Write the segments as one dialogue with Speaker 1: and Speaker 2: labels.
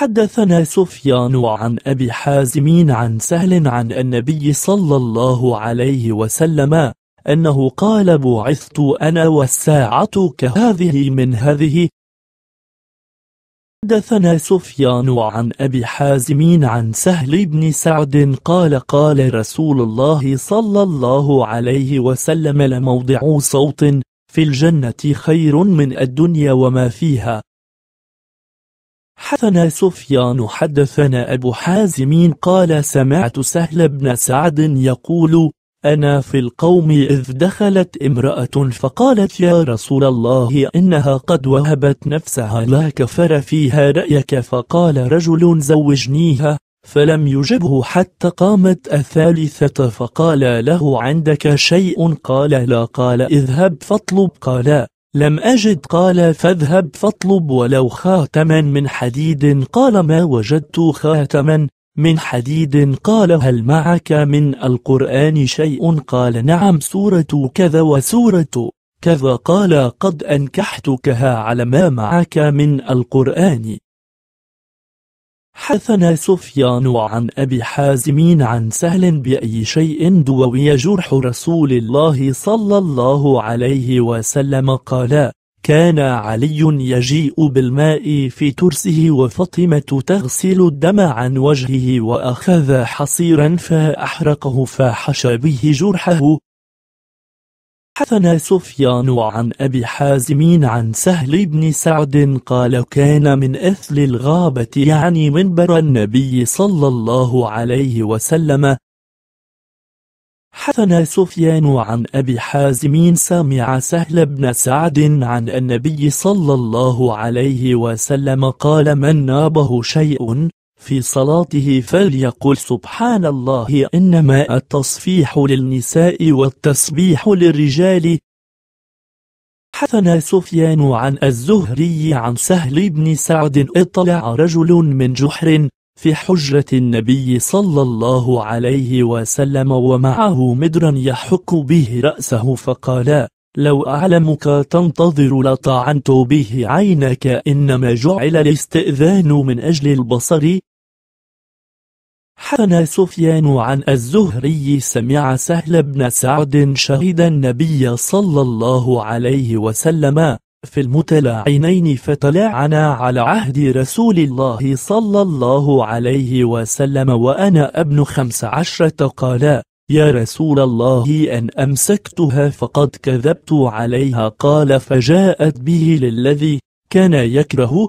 Speaker 1: حدثنا سفيان عن أبي حازم عن سهل عن النبي صلى الله عليه وسلم أنه قال بعثت أنا والساعة كهذه من هذه حدثنا سفيان عن أبي حازم عن سهل بن سعد قال قال رسول الله صلى الله عليه وسلم لموضع صوت في الجنة خير من الدنيا وما فيها حدثنا سفيان حدثنا أبو حازم قال سمعت سهل بن سعد يقول أنا في القوم إذ دخلت امرأة فقالت يا رسول الله إنها قد وهبت نفسها لا كفر فيها رأيك فقال رجل زوجنيها فلم يجبه حتى قامت الثالثة فقال له عندك شيء قال لا قال اذهب فاطلب قال لم أجد قال فاذهب فاطلب ولو خاتما من حديد قال ما وجدت خاتما من حديد قال هل معك من القرآن شيء قال نعم سورة كذا وسورة كذا قال قد أنكحتكها على ما معك من القرآن حدثنا سفيان عن أبي حازم عن سهل بأي شيء دووي جرح رسول الله صلى الله عليه وسلم قال كان علي يجيء بالماء في ترسه وفاطمة تغسل الدم عن وجهه وأخذ حصيرا فأحرقه فحشى به جرحه حدثنا سفيان عن أبي حازم عن سهل بن سعد قال كان من أثل الغابة يعني منبر النبي صلى الله عليه وسلم حدثنا سفيان عن أبي حازم سمع سهل بن سعد عن النبي صلى الله عليه وسلم قال من نابه شيء في صلاته فليقل سبحان الله إنما التصفيح للنساء والتسبيح للرجال حثنا سفيان عن الزهري عن سهل بن سعد اطلع رجل من جحر في حجرة النبي صلى الله عليه وسلم ومعه مدرا يحك به رأسه فقال لو أعلمك تنتظر لطعنت به عينك إنما جعل الاستئذان من أجل البصر حكى سفيان عن الزهري سمع سهل بن سعد شهد النبي صلى الله عليه وسلم في المتلاعنين فتلاعنا على عهد رسول الله صلى الله عليه وسلم وأنا ابن خمس عشرة قال يا رسول الله أن أمسكتها فقد كذبت عليها قال فجاءت به للذي كان يكره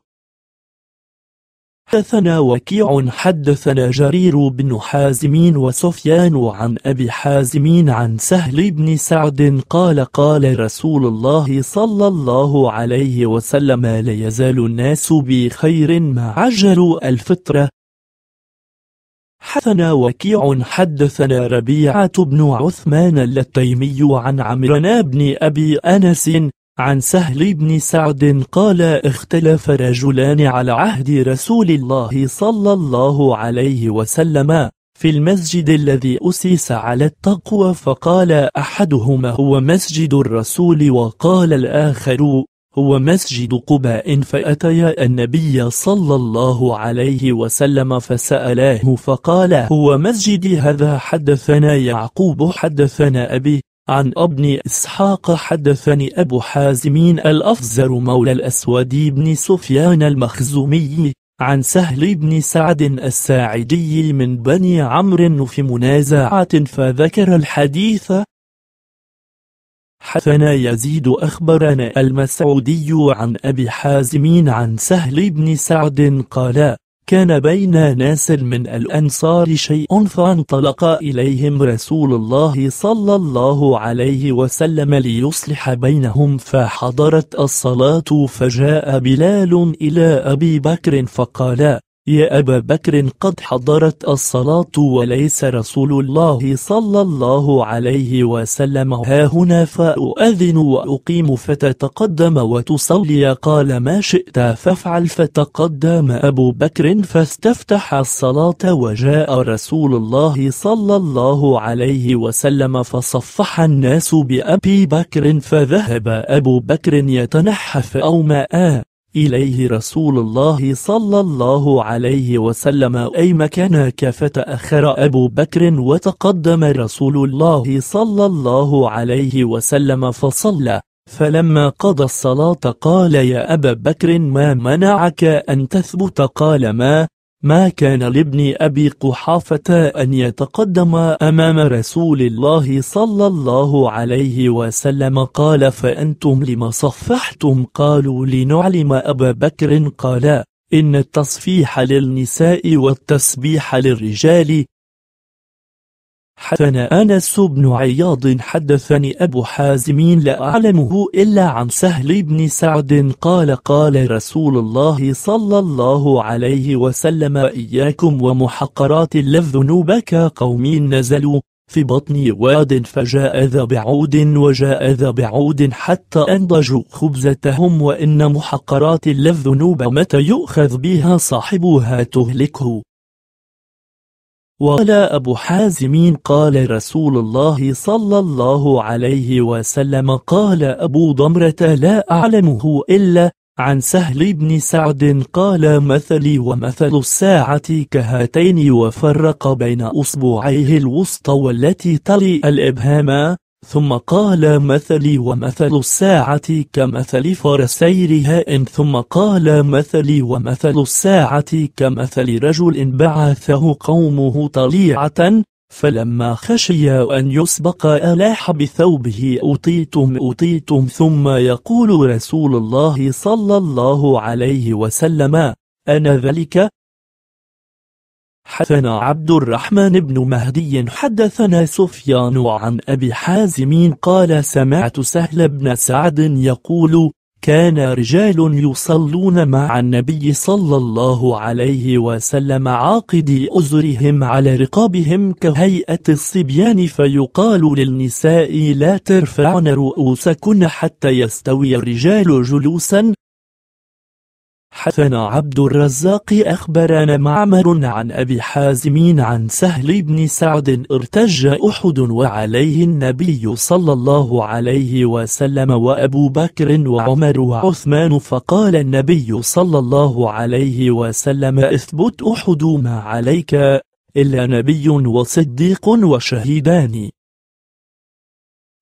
Speaker 1: حدثنا وكيع حدثنا جرير بن حازم وسفيان عن أبي حازم عن سهل بن سعد قال قال رسول الله صلى الله عليه وسلم لا يزال الناس بخير ما عجلوا الفطرة حدثنا وكيع حدثنا ربيعة بن عثمان التيمي عن عمرنا بن أبي أنس عن سهل بن سعد قال اختلف رجلان على عهد رسول الله صلى الله عليه وسلم في المسجد الذي أسس على التقوى فقال أحدهما هو مسجد الرسول وقال الآخر هو مسجد قباء فأتيا النبي صلى الله عليه وسلم فسألاه فقال هو مسجدي هذا حدثنا يعقوب حدثنا أبي عن ابن إسحاق حدثني أبو حازم الأفزر مولى الأسود بن سفيان المخزومي عن سهل بن سعد الساعدي من بني عمرو في منازعة فذكر الحديث حثنا يزيد أخبرنا المسعودي عن أبي حازم عن سهل بن سعد قال كان بين ناس من الأنصار شيء فانطلق إليهم رسول الله صلى الله عليه وسلم ليصلح بينهم فحضرت الصلاة فجاء بلال إلى أبي بكر فقال يا أبا بكر قد حضرت الصلاة وليس رسول الله صلى الله عليه وسلم ها هنا فأؤذن وأقيم فتتقدم وتصلي قال ما شئت فافعل فتقدم أبو بكر فاستفتح الصلاة وجاء رسول الله صلى الله عليه وسلم فصفح الناس بأبي بكر فذهب أبو بكر يتنحف أو ماء إليه رسول الله صلى الله عليه وسلم أي مكانك فتأخر أبو بكر وتقدم رسول الله صلى الله عليه وسلم فصلى فلما قضى الصلاة قال يا أبا بكر ما منعك أن تثبت قال ما ما كان لابن أبي قحافة أن يتقدم أمام رسول الله صلى الله عليه وسلم قال فأنتم لما صفحتم قالوا لنعلم أبا بكر قال إن التصفيح للنساء والتسبيح للرجال حدثنا أنس بن عياض حدثني أبو حازم لا أعلمه إلا عن سهل بن سعد قال قال رسول الله صلى الله عليه وسلم إياكم ومحقرات الذنوب كقوم نزلوا في بطن واد فجاء ذا بعود وجاء ذا بعود حتى أنضجوا خبزتهم وإن محقرات الذنوب متى يؤخذ بها صاحبها تهلكه وقال أبو حازم قال رسول الله صلى الله عليه وسلم قال أبو ضمرة لا أعلمه إلا عن سهل بن سعد قال مثلي ومثل الساعة كهاتين وفرق بين أصبعيه الوسطى والتي تلي الإبهام ثم قال مثلي ومثل الساعة كمثل فرسيرها إن ثم قال مثلي ومثل الساعة كمثل رجل بعثه قومه طليعة فلما خشي أن يسبق ألاح بثوبه أطيتم أطيتم ثم يقول رسول الله صلى الله عليه وسلم أنا ذلك حدثنا عبد الرحمن بن مهدي حدثنا سفيان عن أبي حازم قال سمعت سهل بن سعد يقول كان رجال يصلون مع النبي صلى الله عليه وسلم عاقدي أزرهم على رقابهم كهيئة الصبيان فيقال للنساء لا ترفعن رؤوسكن حتى يستوي الرجال جلوسا حثنا عبد الرزاق أخبرنا معمر عن أبي حازم عن سهل بن سعد ارتج أحد وعليه النبي صلى الله عليه وسلم وأبو بكر وعمر وعثمان فقال النبي صلى الله عليه وسلم اثبت أحد ما عليك إلا نبي وصديق وشهيدان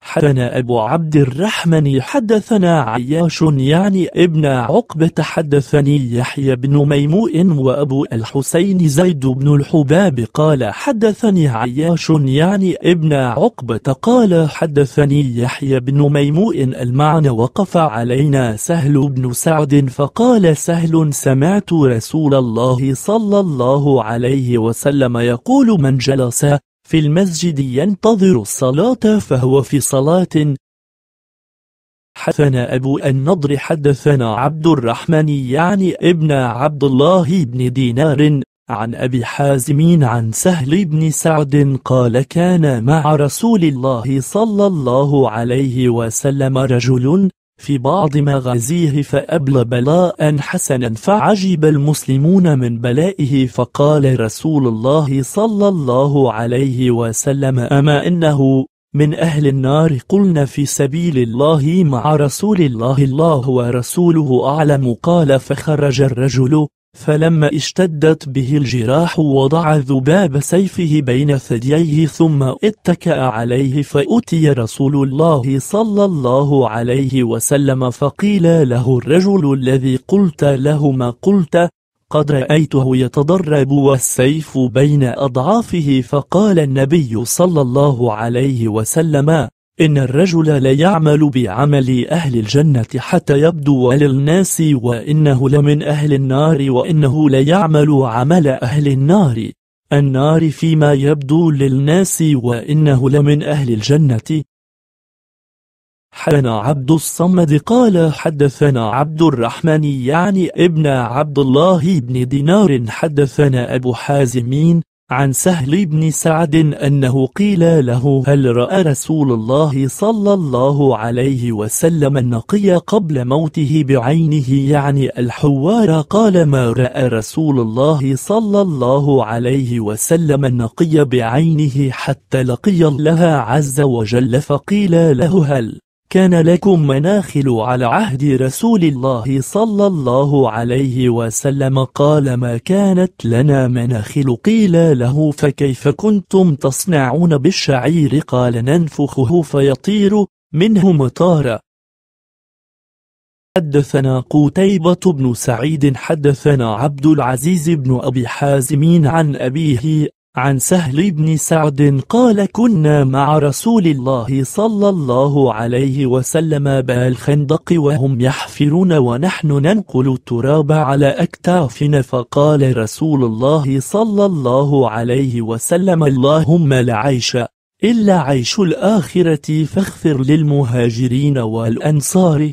Speaker 1: حدثنا أبو عبد الرحمن حدثنا عياش يعني ابن عقبة حدثني يحيى بن ميموء وأبو الحسين زيد بن الحباب قال حدثني عياش يعني ابن عقبة قال حدثني يحيى بن ميموء المعنى وقف علينا سهل بن سعد فقال سهل سمعت رسول الله صلى الله عليه وسلم يقول من جلس في المسجد ينتظر الصلاة فهو في صلاة حدثنا أبو النضر حدثنا عبد الرحمن يعني ابن عبد الله بن دينار عن أبي حازم عن سهل بن سعد قال كان مع رسول الله صلى الله عليه وسلم رجل في بعض مغازيه فأبلى بلاء حسنا فعجب المسلمون من بلائه فقال رسول الله صلى الله عليه وسلم أما إنه من أهل النار قلنا في سبيل الله مع رسول الله الله ورسوله أعلم قال فخرج الرجل فلما اشتدت به الجراح وضع ذباب سيفه بين ثدييه ثم اتكأ عليه فأتي رسول الله صلى الله عليه وسلم فقيل له الرجل الذي قلت له ما قلت قد رأيته يتضرب والسيف بين أضعافه فقال النبي صلى الله عليه وسلم إن الرجل لا يعمل بعمل أهل الجنة حتى يبدو للناس وإنه لمن أهل النار وإنه لا يعمل عمل أهل النار النار فيما يبدو للناس وإنه لمن أهل الجنة حدثنا عبد الصمد قال حدثنا عبد الرحمن يعني ابن عبد الله بن دينار حدثنا أبو حازمين عن سهل بن سعد أنه قيل له هل رأى رسول الله صلى الله عليه وسلم النقي قبل موته بعينه يعني الحوار قال ما رأى رسول الله صلى الله عليه وسلم النقي بعينه حتى لقي الله عز وجل فقيل له هل كان لكم مناخل على عهد رسول الله صلى الله عليه وسلم قال ما كانت لنا مناخل قيل له فكيف كنتم تصنعون بالشعير قال ننفخه فيطير منه مطار حدثنا قتيبة بن سعيد حدثنا عبد العزيز بن أبي حازمين عن أبيه عن سهل بن سعد قال كنا مع رسول الله صلى الله عليه وسلم بالخندق وهم يحفرون ونحن ننقل التراب على أكتافنا فقال رسول الله صلى الله عليه وسلم اللهم لعيش إلا عيش الآخرة فاغفر للمهاجرين والأنصار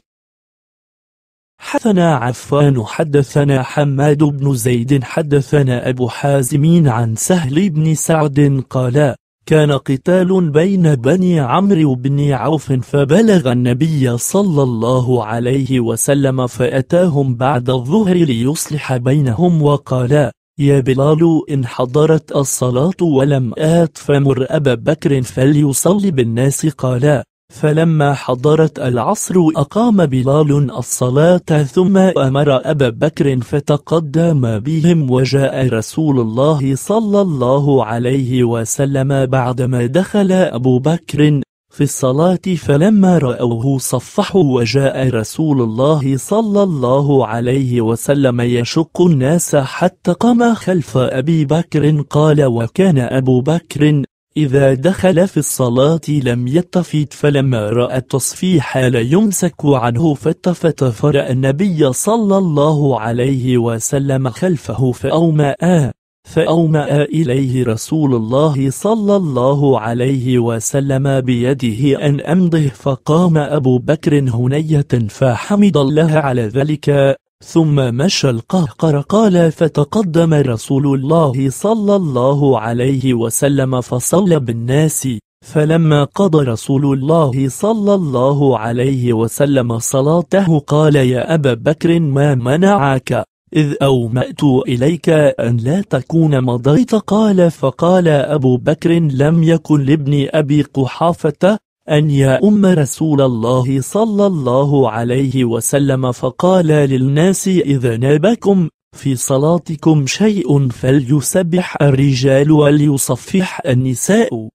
Speaker 1: حدثنا عفان حدثنا حماد بن زيد حدثنا أبو حازم عن سهل بن سعد قال كان قتال بين بني عمرو بن عوف فبلغ النبي صلى الله عليه وسلم فأتاهم بعد الظهر ليصلح بينهم وقال يا بلال إن حضرت الصلاة ولم آت فمر أبا بكر فليصلي بالناس قالا فلما حضرت العصر أقام بلال الصلاة ثم أمر أبا بكر فتقدم بهم وجاء رسول الله صلى الله عليه وسلم بعدما دخل أبو بكر في الصلاة فلما رأوه صفحوا وجاء رسول الله صلى الله عليه وسلم يشق الناس حتى قام خلف أبي بكر قال وكان أبو بكر إذا دخل في الصلاة لم يتفت فلما رأى التصفيح لا يمسك عنه فالتفت فرأى النبي صلى الله عليه وسلم خلفه فأومأ فأومأ إليه رسول الله صلى الله عليه وسلم بيده أن أمضه فقام أبو بكر هنية فحمد الله على ذلك ثم مشى القهقر قال فتقدم رسول الله صلى الله عليه وسلم فصلى بالناس فلما قضى رسول الله صلى الله عليه وسلم صلاته قال يا أبا بكر ما منعك إذ أومأت إليك أن لا تكون مضيت قال فقال أبو بكر لم يكن لابن أبي قحافة أن يأم رسول الله صلى الله عليه وسلم فقال للناس إذا نابكم في صلاتكم شيء فليسبح الرجال وليصفح النساء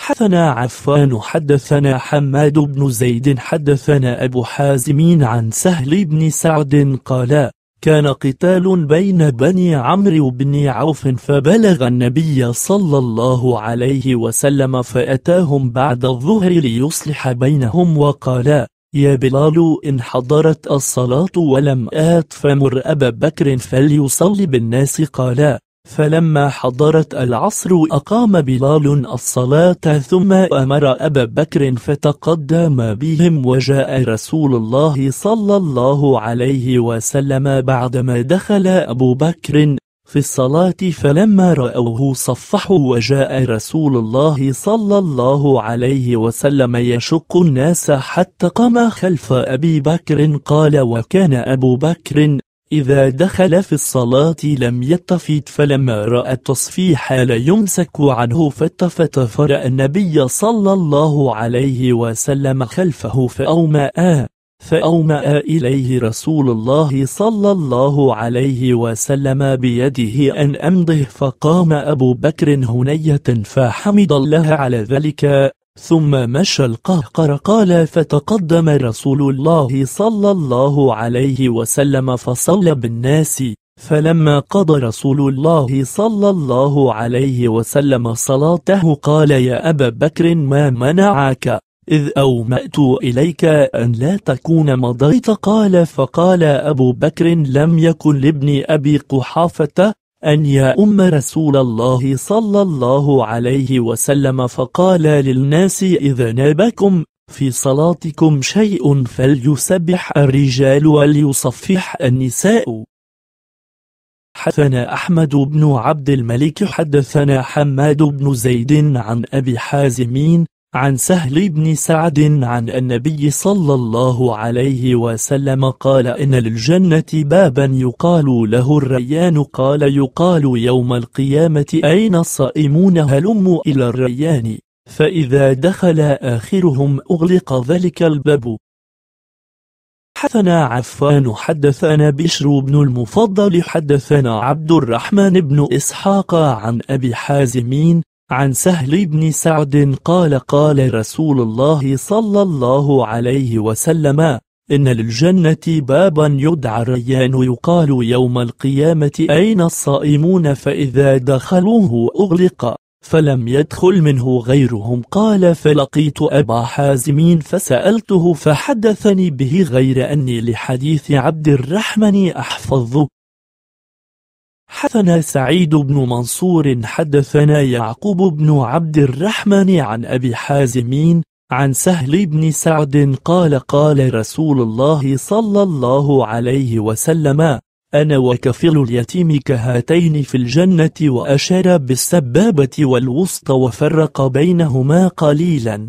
Speaker 1: حدثنا عفان حدثنا حماد بن زيد حدثنا أبو حازم عن سهل بن سعد قال كان قتال بين بني عمرو بن عوف فبلغ النبي صلى الله عليه وسلم فأتاهم بعد الظهر ليصلح بينهم وقالا يا بلال إن حضرت الصلاة ولم آت فمر أبا بكر فليصلي بالناس قالا فلما حضرت العصر أقام بلال الصلاة ثم أمر أبا بكر فتقدم بهم وجاء رسول الله صلى الله عليه وسلم بعدما دخل أبو بكر في الصلاة فلما رأوه صفحوا وجاء رسول الله صلى الله عليه وسلم يشق الناس حتى قام خلف أبي بكر قال وكان أبو بكر إذا دخل في الصلاة لم يتفت فلما رأى التصفيح لا يمسك عنه فالتفت فرأى النبي صلى الله عليه وسلم خلفه فأومأ فأومأ إليه رسول الله صلى الله عليه وسلم بيده أن أمضه فقام أبو بكر هنية فحمد الله على ذلك ثم مشى القهقر قال فتقدم رسول الله صلى الله عليه وسلم فصلى بالناس فلما قضى رسول الله صلى الله عليه وسلم صلاته قال يا أبا بكر ما منعك إذ أومأت إليك أن لا تكون مضيت قال فقال أبو بكر لم يكن لابن أبي قحافة أن يأم رسول الله صلى الله عليه وسلم فقال للناس إذا نابكم في صلاتكم شيء فليسبح الرجال وليصفح النساء حدثنا أحمد بن عبد الملك حدثنا حماد بن زيد عن أبي حازمين عن سهل بن سعد عن النبي صلى الله عليه وسلم قال إن للجنة بابا يقال له الريان قال يقال يوم القيامة أين الصائمون هلم إلى الريان فإذا دخل آخرهم أغلق ذلك الباب حدثنا عفان حدثنا بشر بن المفضل حدثنا عبد الرحمن بن إسحاق عن أبي حازمين عن سهل بن سعد قال قال رسول الله صلى الله عليه وسلم إن للجنة بابا يدعى الريان يقال يوم القيامة أين الصائمون فإذا دخلوه أغلق فلم يدخل منه غيرهم قال فلقيت أبا حازمين فسألته فحدثني به غير أني لحديث عبد الرحمن أحفظه حدثنا سعيد بن منصور حدثنا يعقوب بن عبد الرحمن عن أبي حازمين عن سهل بن سعد قال قال رسول الله صلى الله عليه وسلم أنا وكفل اليتيم كهاتين في الجنة وأشار بالسبابة والوسط وفرق بينهما قليلا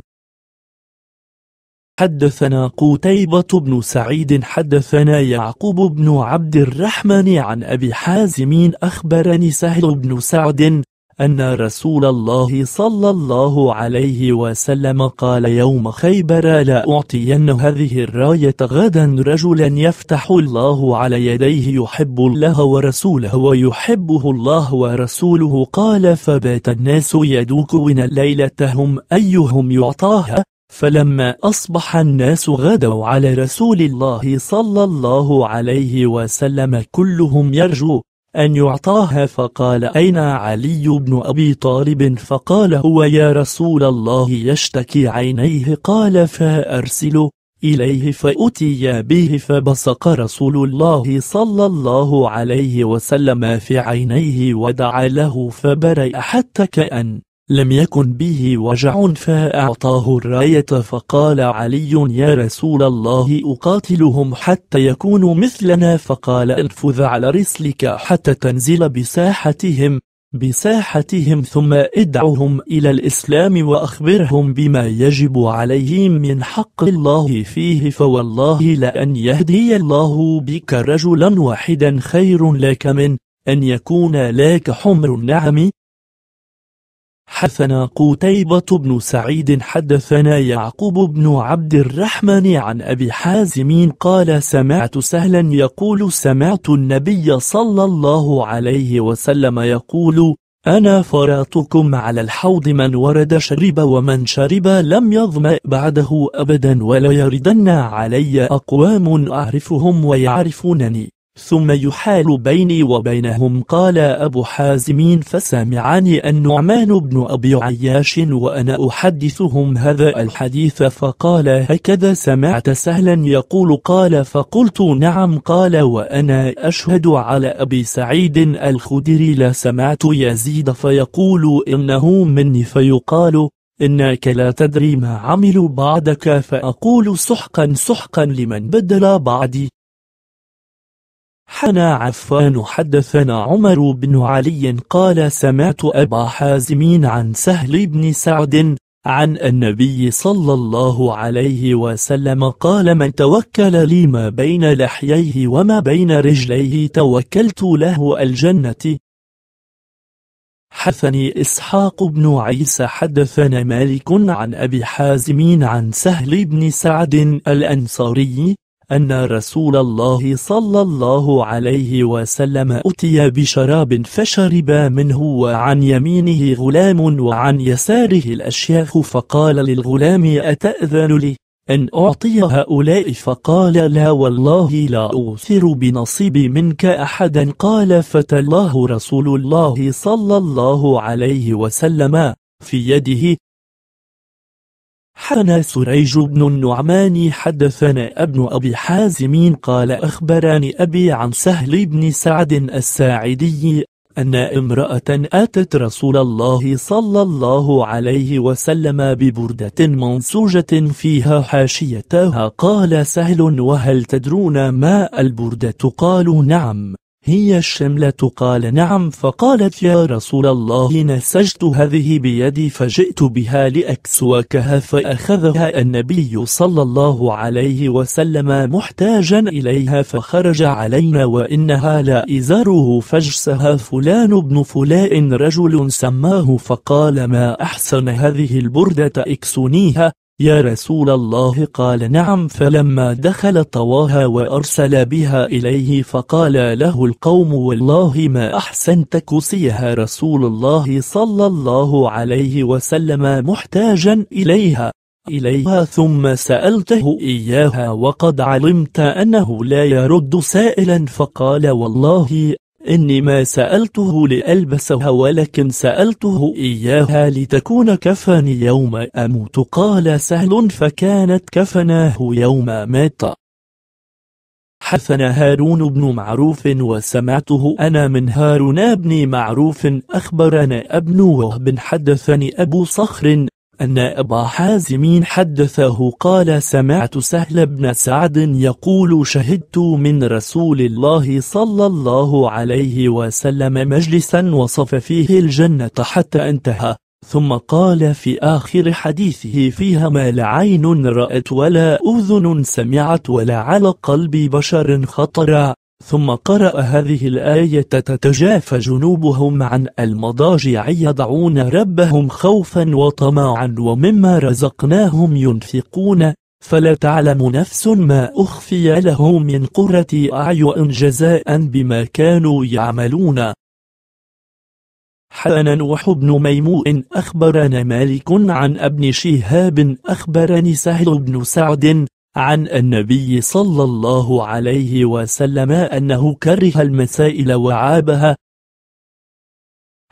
Speaker 1: حدثنا قتيبة بن سعيد حدثنا يعقوب بن عبد الرحمن عن أبي حازم أخبرني سهل بن سعد أن رسول الله صلى الله عليه وسلم قال يوم خيبر لا أعطين هذه الراية غدا رجلا يفتح الله على يديه يحب الله ورسوله ويحبه الله ورسوله قال فبات الناس يدوكون ليلتهم أيهم يعطاها فلما أصبح الناس غدوا على رسول الله صلى الله عليه وسلم كلهم يرجو أن يعطاها فقال أين علي بن أبي طالب فقال هو يا رسول الله يشتكي عينيه قال فأرسل إليه فأتي به فبصق رسول الله صلى الله عليه وسلم في عينيه ودعا له فبرئ حتى كأن لم يكن به وجع فأعطاه الراية فقال علي يا رسول الله أقاتلهم حتى يكونوا مثلنا فقال انفذ على رسلك حتى تنزل بساحتهم بساحتهم ثم ادعهم إلى الإسلام وأخبرهم بما يجب عليهم من حق الله فيه فوالله لأن يهدي الله بك رجلا واحدا خير لك من أن يكون لك حمر النعم حدثنا قتيبة بن سعيد حدثنا يعقوب بن عبد الرحمن عن أبي حازم قال سمعت سهلا يقول سمعت النبي صلى الله عليه وسلم يقول أنا فراتكم على الحوض من ورد شرب ومن شرب لم يظمأ بعده أبدا ولا يردن علي أقوام أعرفهم ويعرفونني ثم يحال بيني وبينهم قال أبو حازم فسمعني النعمان بن أبي عياش وأنا أحدثهم هذا الحديث فقال هكذا سمعت سهلا يقول قال فقلت نعم قال وأنا أشهد على أبي سعيد الخدري لا سمعت يزيد فيقول إنه مني فيقال إنك لا تدري ما عملوا بعدك فأقول سحقا سحقا لمن بدل بعدي حنا عفان حدثنا عمر بن علي قال سمعت أبا حازم عن سهل بن سعد عن النبي صلى الله عليه وسلم قال من توكل لي ما بين لحييه وما بين رجليه توكلت له الجنة حثني إسحاق بن عيسى حدثنا مالك عن أبي حازم عن سهل بن سعد الأنصاري أن رسول الله صلى الله عليه وسلم أتي بشراب فشرب منه وعن يمينه غلام وعن يساره الأشياخ فقال للغلام أتأذن لي أن أعطي هؤلاء فقال لا والله لا أوثر بنصيبي منك أحدا قال فتلاه رسول الله صلى الله عليه وسلم في يده حدثنا سريج بن النعمان حدثنا ابن أبي حازم قال أخبرني أبي عن سهل بن سعد الساعدي أن امرأة أتت رسول الله صلى الله عليه وسلم ببردة منسوجة فيها حاشيتها قال سهل وهل تدرون ما البردة قالوا نعم هي الشملة قال نعم فقالت يا رسول الله نسجت هذه بيدي فجئت بها لأكسوكها فأخذها النبي صلى الله عليه وسلم محتاجا إليها فخرج علينا وإنها لا إزاره فجسها فلان بن فلاء رجل سماه فقال ما أحسن هذه البردة اكسونيها يا رسول الله قال نعم فلما دخل طواها وأرسل بها إليه فقال له القوم والله ما أحسنت كسيها رسول الله صلى الله عليه وسلم محتاجا إليها إليها ثم سألته إياها وقد علمت أنه لا يرد سائلا فقال والله إني ما سألته لألبسها ولكن سألته إياها لتكون كفني يوم أموت قال سهل فكانت كفناه يوم مات حثنا هارون بن معروف وسمعته أنا من هارون بن معروف أخبرنا ابن وهب حدثني أبو صخر أن أبا حازم حدثه قال سمعت سهل بن سعد يقول شهدت من رسول الله صلى الله عليه وسلم مجلسا وصف فيه الجنة حتى انتهى ثم قال في آخر حديثه فيها ما لا عين رأت ولا أذن سمعت ولا على قلب بشر خطر ثم قرأ هذه الآية تتجافى جنوبهم عن المضاجع يدعون ربهم خوفا وطمعا ومما رزقناهم ينفقون فلا تعلم نفس ما أخفي له من قرة أعين جزاء بما كانوا يعملون حان نوح بن ميموء أخبرنا مالك عن ابن شهاب أخبرني سهل بن سعد عن النبي صلى الله عليه وسلم أنه كره المسائل وعابها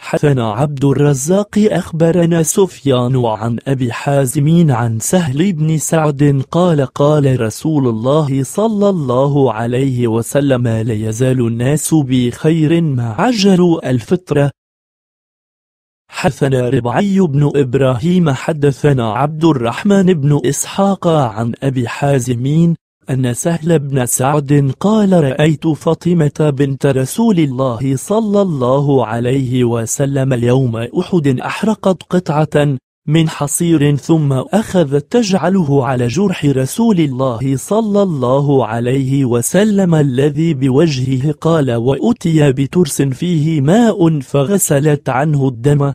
Speaker 1: حسن عبد الرزاق أخبرنا سفيان عن أبي حازم عن سهل بن سعد قال قال رسول الله صلى الله عليه وسلم لا يزال الناس بخير ما عجلوا الفطرة حدثنا ربعي بن إبراهيم حدثنا عبد الرحمن بن إسحاق عن أبي حازمين أن سهل بن سعد قال رأيت فاطمة بنت رسول الله صلى الله عليه وسلم يوم أحد أحرقت قطعة من حصير ثم أخذت تجعله على جرح رسول الله صلى الله عليه وسلم الذي بوجهه قال وأتي بترس فيه ماء فغسلت عنه الدم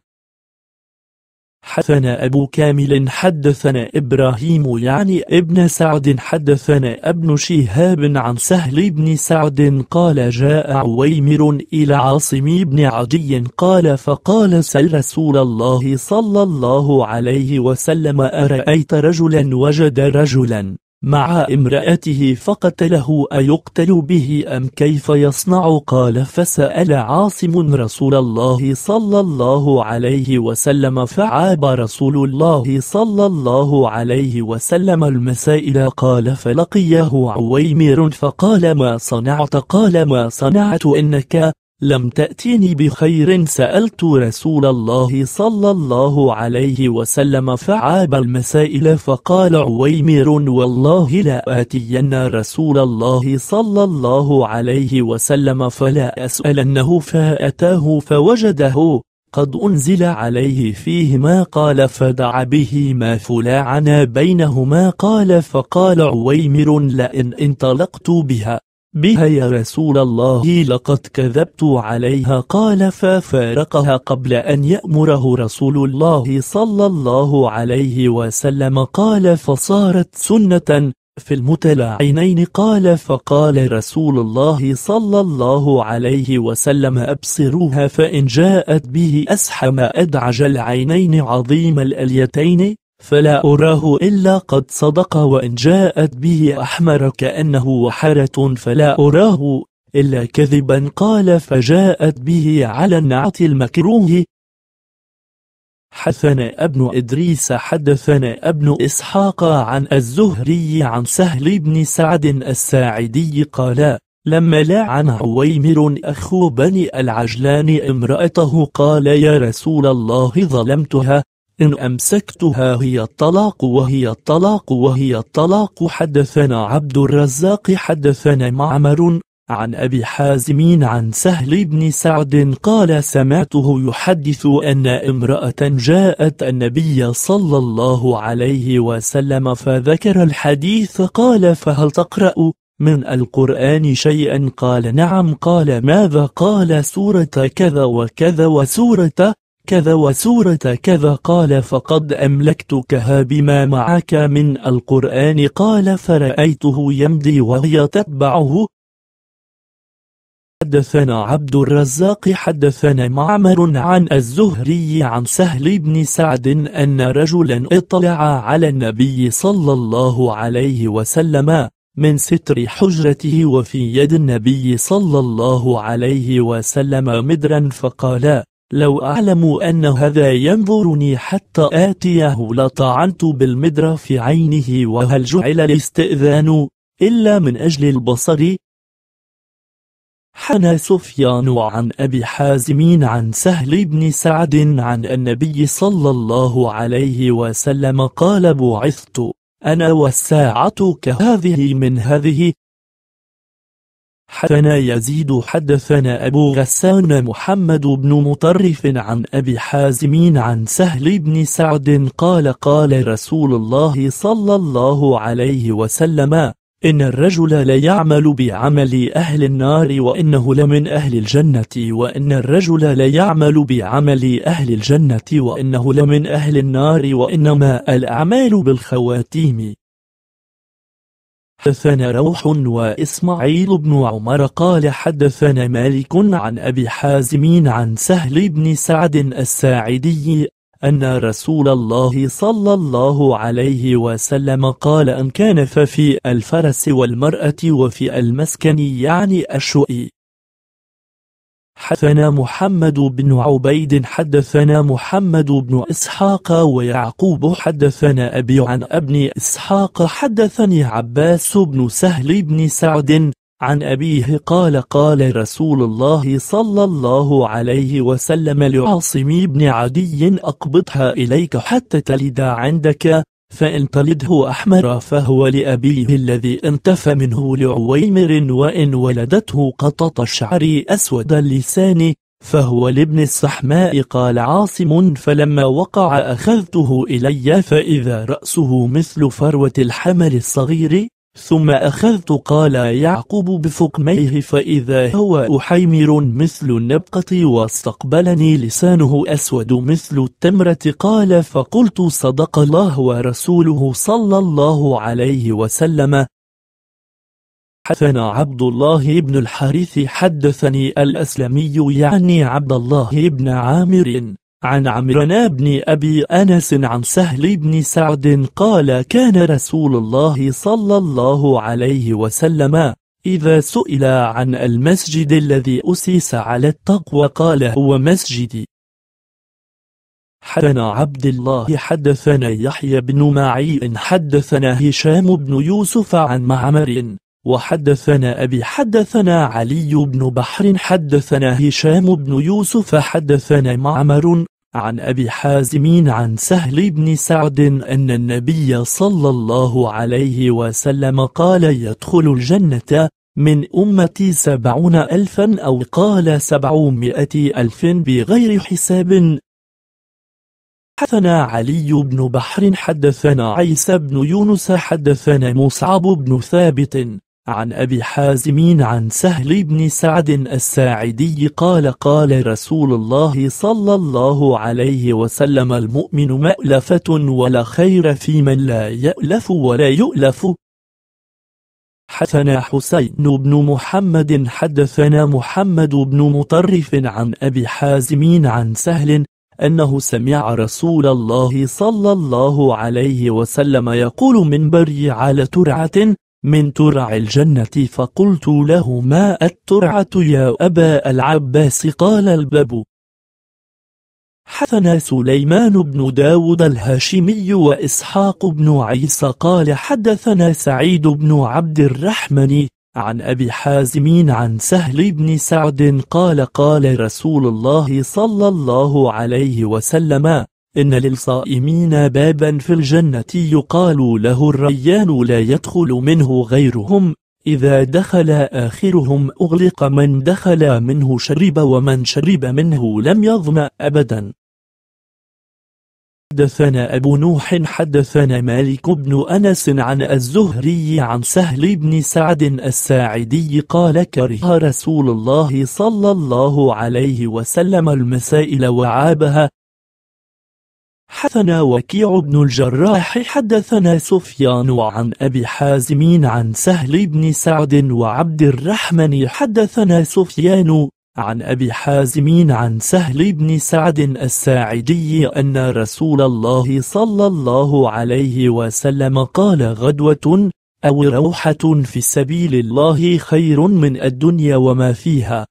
Speaker 1: حدثنا أبو كامل حدثنا إبراهيم يعني ابن سعد حدثنا ابن شهاب عن سهل بن سعد قال جاء عويمر إلى عاصم بن عدي قال فقال سل رسول الله صلى الله عليه وسلم أرأيت رجلا وجد رجلا مع امرأته فقتله أيقتل به أم كيف يصنع قال فسأل عاصم رسول الله صلى الله عليه وسلم فعاب رسول الله صلى الله عليه وسلم المسائل قال فلقيه عويمر فقال ما صنعت قال ما صنعت إنك لم تأتيني بخير سألت رسول الله صلى الله عليه وسلم فعاب المسائل فقال عويمر والله لا آتين رسول الله صلى الله عليه وسلم فلا أسألنه فأتاه فوجده قد أنزل عليه فيه ما قال فدع به ما فلاعنا بينهما قال فقال عويمر لئن انطلقت بها بها يا رسول الله لقد كذبت عليها قال ففارقها قبل أن يأمره رسول الله صلى الله عليه وسلم قال فصارت سنة في المتلاعينين قال فقال رسول الله صلى الله عليه وسلم أبصروها فإن جاءت به أسحم أدعج العينين عظيم الأليتين فلا أراه إلا قد صدق وإن جاءت به أحمر كأنه وحرة فلا أراه إلا كذبا قال فجاءت به على النعت المكروه حثنا ابن إدريس حدثنا ابن إسحاق عن الزهري عن سهل بن سعد الساعدي قال لما لا عن عويمر أخو بني العجلان امرأته قال يا رسول الله ظلمتها إن أمسكتها هي الطلاق وهي الطلاق وهي الطلاق حدثنا عبد الرزاق حدثنا معمر عن أبي حازم عن سهل بن سعد قال سمعته يحدث أن امرأة جاءت النبي صلى الله عليه وسلم فذكر الحديث قال فهل تقرأ من القرآن شيئا قال نعم قال ماذا قال سورة كذا وكذا وسورة كذا وسورة كذا قال فقد أملكتكها بما معك من القرآن قال فرأيته يمضي وهي تتبعه حدثنا عبد الرزاق حدثنا معمر عن الزهري عن سهل بن سعد أن رجلا اطلع على النبي صلى الله عليه وسلم من ستر حجرته وفي يد النبي صلى الله عليه وسلم مدرا فقال لو أعلم أن هذا ينظرني حتى آتيه لطعنت بالمدرة في عينه وهل جعل الاستئذان إلا من أجل البصر؟ حنى سفيان عن أبي حازم عن سهل بن سعد عن النبي صلى الله عليه وسلم قال بعثت أنا والساعة كهذه من هذه حدثنا يزيد حدثنا أبو غسان محمد بن مطرف عن أبي حازم عن سهل بن سعد قال قال رسول الله صلى الله عليه وسلم إن الرجل ليعمل بعمل أهل النار وإنه لمن أهل الجنة وإن الرجل ليعمل بعمل أهل الجنة وإنه لمن أهل النار وإنما الأعمال بالخواتيم حدثنا روح وإسماعيل بن عمر قال حدثنا مالك عن أبي حازم عن سهل بن سعد الساعدي أن رسول الله صلى الله عليه وسلم قال أن كان ففي الفرس والمرأة وفي المسكن يعني الشؤي حدثنا محمد بن عبيد حدثنا محمد بن إسحاق ويعقوب حدثنا أبي عن ابن إسحاق حدثني عباس بن سهل بن سعد عن أبيه قال قال رسول الله صلى الله عليه وسلم لعاصم بن عدي أقبضها إليك حتى تلد عندك فإن تلده أحمر فهو لأبيه الذي انتف منه لعويمر وإن ولدته قطط الشعر أسود اللسان فهو لابن الصحماء قال عاصم فلما وقع أخذته إلي فإذا رأسه مثل فروة الحمل الصغير ثم أخذت قال يعقوب بفقميه فإذا هو أحيمر مثل النبقة واستقبلني لسانه أسود مثل التمرة قال فقلت صدق الله ورسوله صلى الله عليه وسلم حدثنا عبد الله بن الحارث حدثني الأسلمي يعني عبد الله بن عامر عن عمران بن أبي أنس عن سهل بن سعد قال كان رسول الله صلى الله عليه وسلم إذا سئل عن المسجد الذي أسس على التقوى قال هو مسجدي حدثنا عبد الله حدثنا يحيى بن معي حدثنا هشام بن يوسف عن معمر وحدثنا أبي حدثنا علي بن بحر حدثنا هشام بن يوسف حدثنا معمر عن أبي حازم عن سهل بن سعد أن النبي صلى الله عليه وسلم قال يدخل الجنة من أمتي سبعون ألفا أو قال سبعمائة ألف بغير حساب حدثنا علي بن بحر حدثنا عيسى بن يونس حدثنا مصعب بن ثابت عن أبي حازم عن سهل بن سعد الساعدي قال قال رسول الله صلى الله عليه وسلم المؤمن مألفة ولا خير في من لا يألف ولا يؤلف حدثنا حسين بن محمد حدثنا محمد بن مطرف عن أبي حازم عن سهل أنه سمع رسول الله صلى الله عليه وسلم يقول من بري على ترعة من ترع الجنة فقلت له ما الترعة يا أبا العباس قال الباب حثنا سليمان بن داود الهاشمي وإسحاق بن عيسى قال حدثنا سعيد بن عبد الرحمن عن أبي حازم عن سهل بن سعد قال قال رسول الله صلى الله عليه وسلم إن للصائمين بابا في الجنة يقال له الريان لا يدخل منه غيرهم إذا دخل آخرهم أغلق من دخل منه شرب ومن شرب منه لم يظمأ أبدا حدثنا أبو نوح حدثنا مالك بن أنس عن الزهري عن سهل بن سعد الساعدي قال كره رسول الله صلى الله عليه وسلم المسائل وعابها حدثنا وكيع بن الجراح حدثنا سفيان عن أبي حازم عن سهل بن سعد وعبد الرحمن حدثنا سفيان عن أبي حازم عن سهل بن سعد الساعدي أن رسول الله صلى الله عليه وسلم قال غدوة أو روحة في سبيل الله خير من الدنيا وما فيها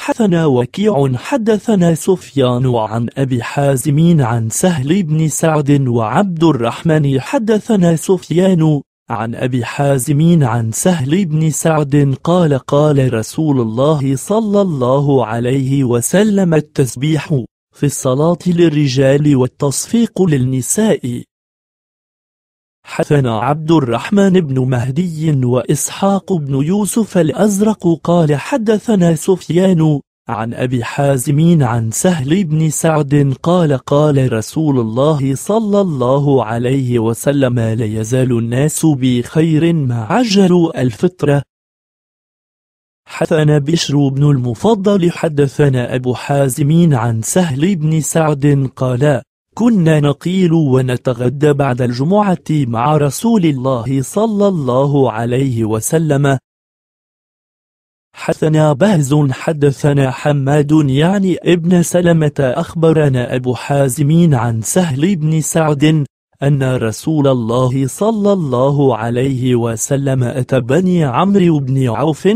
Speaker 1: حدثنا وكيع حدثنا سفيان عن أبي حازم عن سهل بن سعد وعبد الرحمن حدثنا سفيان عن أبي حازم عن سهل بن سعد قال قال رسول الله صلى الله عليه وسلم التسبيح في الصلاة للرجال والتصفيق للنساء حدثنا عبد الرحمن بن مهدي وإسحاق بن يوسف الأزرق قال حدثنا سفيان عن أبي حازم عن سهل بن سعد قال قال رسول الله صلى الله عليه وسلم لا يزال الناس بخير ما عجلوا الفطرة حدثنا بشر بن المفضل حدثنا أبو حازم عن سهل بن سعد قال كنا نقيل ونتغدى بعد الجمعة مع رسول الله صلى الله عليه وسلم حدثنا بهز حدثنا حماد يعني ابن سلمة أخبرنا أبو حازم عن سهل بن سعد أن رسول الله صلى الله عليه وسلم أتى بني عمرو بن عوف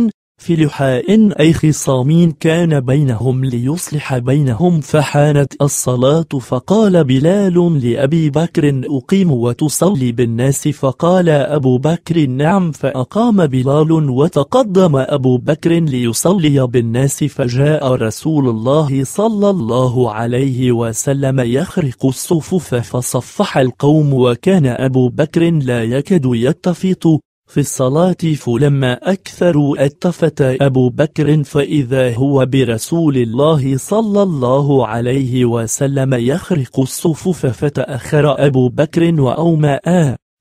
Speaker 1: في لحاء أي خصام كان بينهم ليصلح بينهم فحانت الصلاة فقال بلال لأبي بكر أقيم وتصلي بالناس فقال أبو بكر نعم فأقام بلال وتقدم أبو بكر ليصلي بالناس فجاء رسول الله صلى الله عليه وسلم يخرق الصفوف فصفح القوم وكان أبو بكر لا يكاد يتفط في الصلاة فلما أكثروا التفت أبو بكر فإذا هو برسول الله صلى الله عليه وسلم يخرق الصفوف فتأخر أبو بكر وأومأ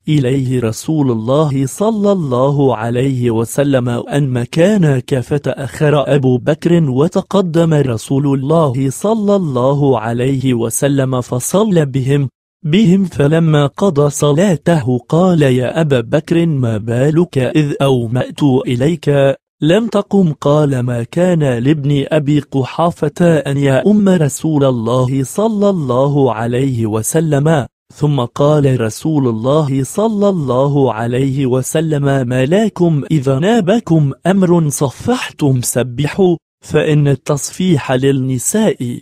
Speaker 1: إليه رسول الله صلى الله عليه وسلم أن مكانك فتأخر أبو بكر وتقدم رسول الله صلى الله عليه وسلم فصلى بهم بهم فلما قضى صلاته قال يا أبا بكر ما بالك إذ أومأت إليك لم تقم قال ما كان لابن أبي قحافة أن يأم رسول الله صلى الله عليه وسلم ثم قال رسول الله صلى الله عليه وسلم ما لكم إذا نابكم أمر صفحتم سبحوا فإن التصفيح للنساء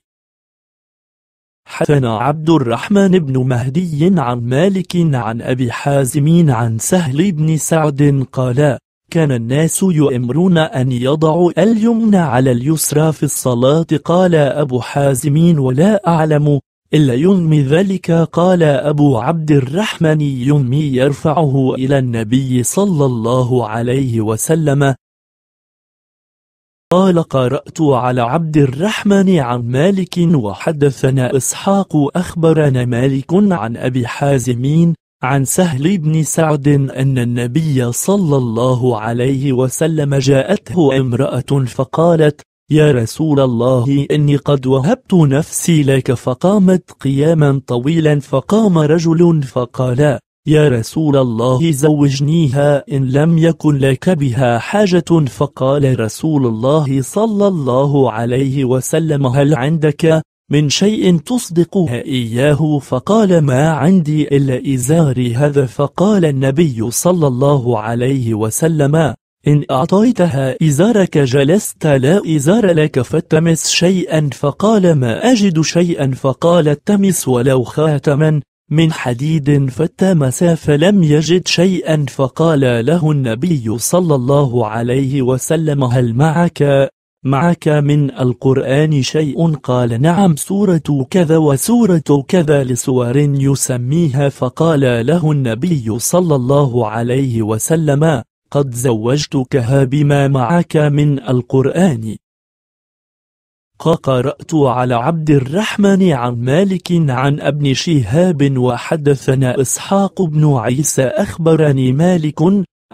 Speaker 1: حدثنا عبد الرحمن بن مهدي عن مالك عن أبي حازم عن سهل بن سعد قال كان الناس يؤمرون أن يضعوا اليمنى على اليسرى في الصلاة قال أبو حازم ولا أعلم إلا ينمي ذلك قال أبو عبد الرحمن ينمي يرفعه إلى النبي صلى الله عليه وسلم قال قرأت على عبد الرحمن عن مالك وحدثنا إسحاق أخبرنا مالك عن أبي حازمين عن سهل بن سعد أن النبي صلى الله عليه وسلم جاءته امرأة فقالت يا رسول الله إني قد وهبت نفسي لك فقامت قياما طويلا فقام رجل فقال يا رسول الله زوجنيها إن لم يكن لك بها حاجة فقال رسول الله صلى الله عليه وسلم هل عندك من شيء تصدقها إياه فقال ما عندي إلا إزاري هذا فقال النبي صلى الله عليه وسلم إن أعطيتها إزارك جلست لا إزار لك فالتمس شيئا فقال ما أجد شيئا فقال التمس ولو خاتما من حديد فالتمسا فلم يجد شيئا فقال له النبي صلى الله عليه وسلم هل معك معك من القرآن شيء قال نعم سورة كذا وسورة كذا لسور يسميها فقال له النبي صلى الله عليه وسلم قد زوجتكها بما معك من القرآن قرأت على عبد الرحمن عن مالك عن ابن شهاب وحدثنا إسحاق بن عيسى أخبرني مالك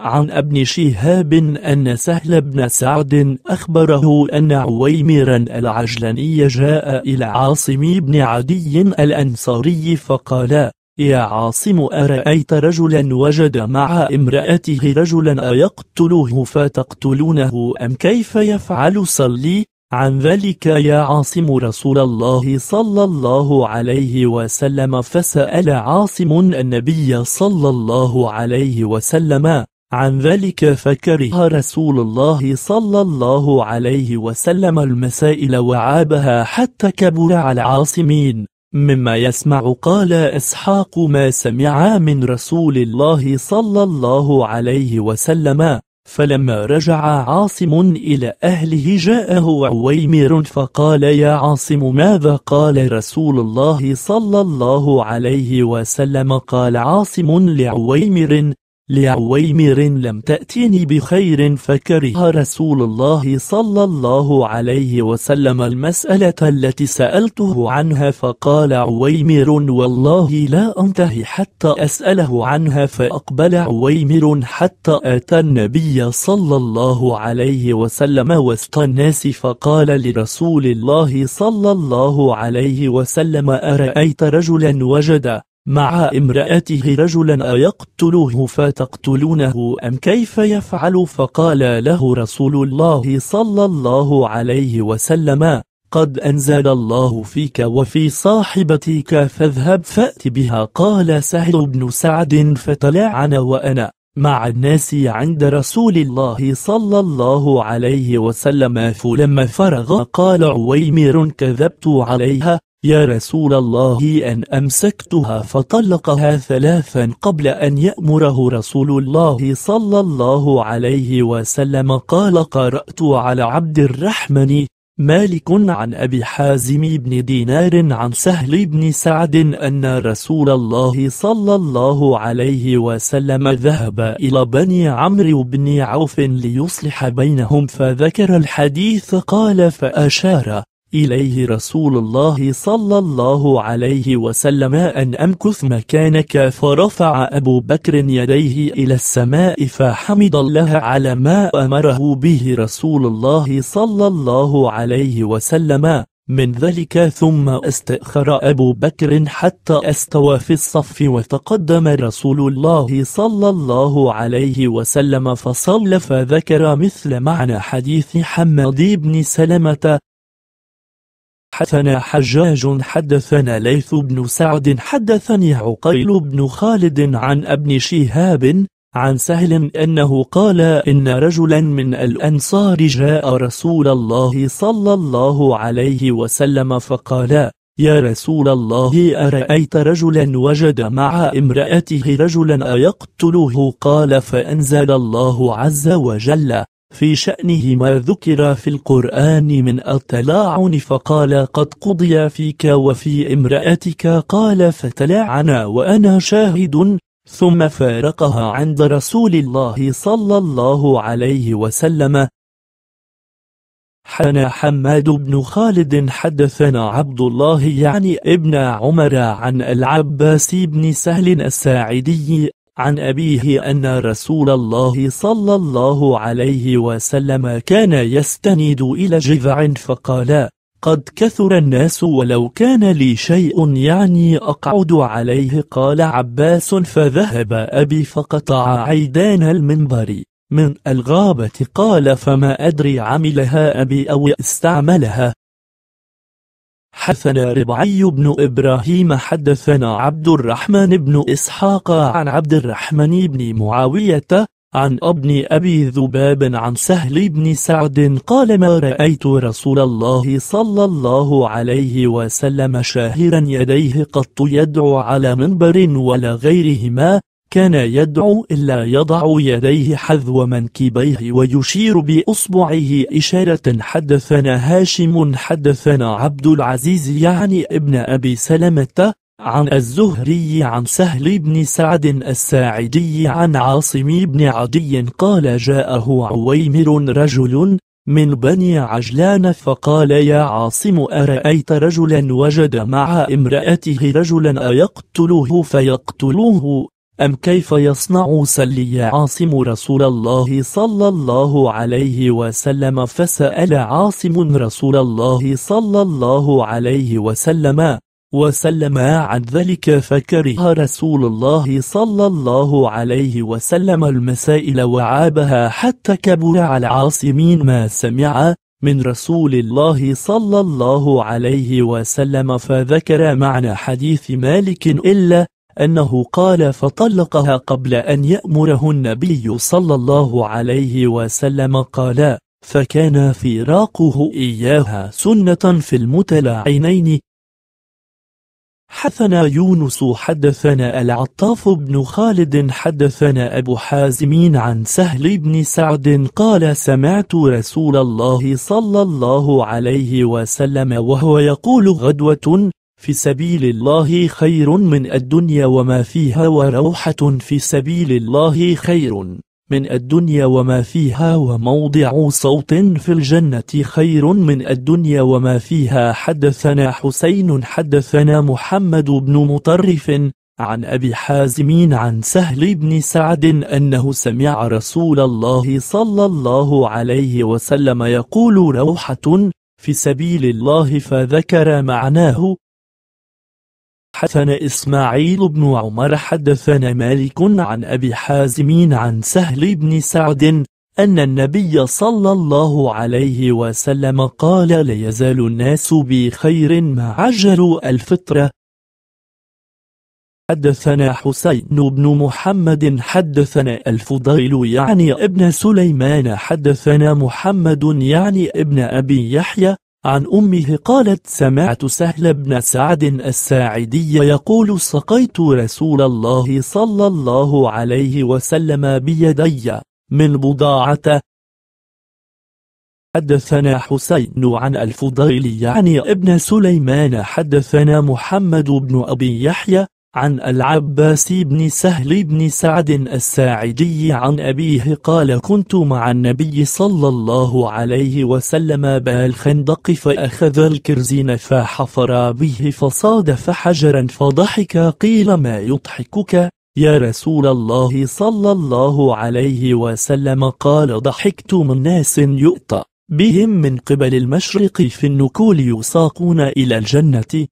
Speaker 1: عن ابن شهاب أن سهل بن سعد أخبره أن عويمرا العجلاني جاء إلى عاصم بن عدي الأنصاري فقال يا عاصم أرأيت رجلا وجد مع امرأته رجلا أيقتله فتقتلونه أم كيف يفعل صلي؟ عن ذلك يا عاصم رسول الله صلى الله عليه وسلم فسأل عاصم النبي صلى الله عليه وسلم عن ذلك فكره رسول الله صلى الله عليه وسلم المسائل وعابها حتى كبر على عاصمين مما يسمع قال إسحاق ما سمع من رسول الله صلى الله عليه وسلم فلما رجع عاصم إلى أهله جاءه عويمر فقال يا عاصم ماذا قال رسول الله صلى الله عليه وسلم قال عاصم لعويمر لعويمر لم تأتيني بخير فكره رسول الله صلى الله عليه وسلم المسألة التي سألته عنها فقال عويمر والله لا أنتهي حتى أسأله عنها فأقبل عويمر حتى أتى النبي صلى الله عليه وسلم وسط الناس فقال لرسول الله صلى الله عليه وسلم أرأيت رجلا وجد مع امرأته رجلا أيقتلوه فتقتلونه أم كيف يفعل فقال له رسول الله صلى الله عليه وسلم قد أنزل الله فيك وفي صاحبتك فاذهب فأت بها قال سهل بن سعد فتلعن وأنا مع الناس عند رسول الله صلى الله عليه وسلم فلما فرغ قال عويمر كذبت عليها يا رسول الله أن أمسكتها فطلقها ثلاثا قبل أن يأمره رسول الله صلى الله عليه وسلم قال قرأت على عبد الرحمن مالك عن أبي حازم بن دينار عن سهل بن سعد أن رسول الله صلى الله عليه وسلم ذهب إلى بني عمرو بن عوف ليصلح بينهم فذكر الحديث قال فأشار إليه رسول الله صلى الله عليه وسلم أن أمكث مكانك فرفع أبو بكر يديه إلى السماء فحمد الله على ما أمره به رسول الله صلى الله عليه وسلم من ذلك ثم استأخر أبو بكر حتى استوى في الصف وتقدم رسول الله صلى الله عليه وسلم فصلى فذكر مثل معنى حديث حمد بن سلمة حدثنا حجاج حدثنا ليث بن سعد حدثني عقيل بن خالد عن ابن شهاب عن سهل أنه قال إن رجلا من الأنصار جاء رسول الله صلى الله عليه وسلم فقال يا رسول الله أرأيت رجلا وجد مع امرأته رجلا أيقتله قال فأنزل الله عز وجل في شأنه ما ذكر في القرآن من التلاعن فقال قد قضي فيك وفي امرأتك قال فتلاعنا وأنا شاهد ثم فارقها عند رسول الله صلى الله عليه وسلم حنا حماد بن خالد حدثنا عبد الله يعني ابن عمر عن العباس بن سهل الساعدي عن أبيه أن رسول الله صلى الله عليه وسلم كان يستند إلى جذع فقال قد كثر الناس ولو كان لي شيء يعني أقعد عليه قال عباس فذهب أبي فقطع عيدان المنبر من الغابة قال فما أدري عملها أبي أو استعملها حدثنا ربعي بن إبراهيم حدثنا عبد الرحمن بن إسحاق عن عبد الرحمن بن معاوية عن ابن أبي ذباب عن سهل بن سعد قال ما رأيت رسول الله صلى الله عليه وسلم شاهرا يديه قط يدعو على منبر ولا غيرهما كان يدعو إلا يضع يديه حذو منكبيه ويشير بأصبعه إشارة حدثنا هاشم حدثنا عبد العزيز يعني ابن أبي سلمة عن الزهري عن سهل بن سعد الساعدي عن عاصم بن عدي قال جاءه عويمر رجل من بني عجلان فقال يا عاصم أرأيت رجلا وجد مع امرأته رجلا أيقتله فيقتلوه أم كيف يصنع سلي عاصم رسول الله صلى الله عليه وسلم فسأل عاصم رسول الله صلى الله عليه وسلم وسلم عن ذلك فكره رسول الله صلى الله عليه وسلم المسائل وعابها حتى كبر على عاصمين ما سمع من رسول الله صلى الله عليه وسلم فذكر معنى حديث مالك إلا أنه قال فطلقها قبل أن يأمره النبي صلى الله عليه وسلم قال فكان فراقه إياها سنة في المتلاعينين حثنا يونس حدثنا العطاف بن خالد حدثنا أبو حازم عن سهل بن سعد قال سمعت رسول الله صلى الله عليه وسلم وهو يقول غدوة في سبيل الله خير من الدنيا وما فيها وروحة في سبيل الله خير من الدنيا وما فيها وموضع صوت في الجنة خير من الدنيا وما فيها حدثنا حسين حدثنا محمد بن مطرف عن أبي حازم عن سهل بن سعد أنه سمع رسول الله صلى الله عليه وسلم يقول روحة في سبيل الله فذكر معناه حدثنا إسماعيل بن عمر حدثنا مالك عن أبي حازم عن سهل بن سعد أن النبي صلى الله عليه وسلم قال لا يزال الناس بخير ما عجلوا الفطرة حدثنا حسين بن محمد حدثنا الفضيل يعني ابن سليمان حدثنا محمد يعني ابن أبي يحيى عن أمه قالت سمعت سهل بن سعد الساعدي يقول سقيت رسول الله صلى الله عليه وسلم بيدي من بضاعة حدثنا حسين عن الفضيل يعني ابن سليمان حدثنا محمد بن أبي يحيى عن العباس بن سهل بن سعد الساعدي عن أبيه قال كنت مع النبي صلى الله عليه وسلم بالخندق فأخذ الكرزين فحفر به فصادف حجرا فضحك قيل ما يضحكك يا رسول الله صلى الله عليه وسلم قال ضحكت من ناس يؤتى بهم من قبل المشرق في النكول يساقون إلى الجنة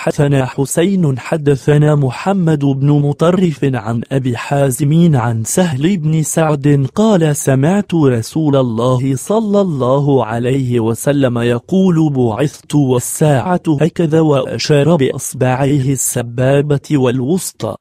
Speaker 1: حدثنا حسين حدثنا محمد بن مطرف عن أبي حازم عن سهل بن سعد قال سمعت رسول الله صلى الله عليه وسلم يقول بعثت والساعة هكذا وأشار بأصبعيه السبابة والوسطى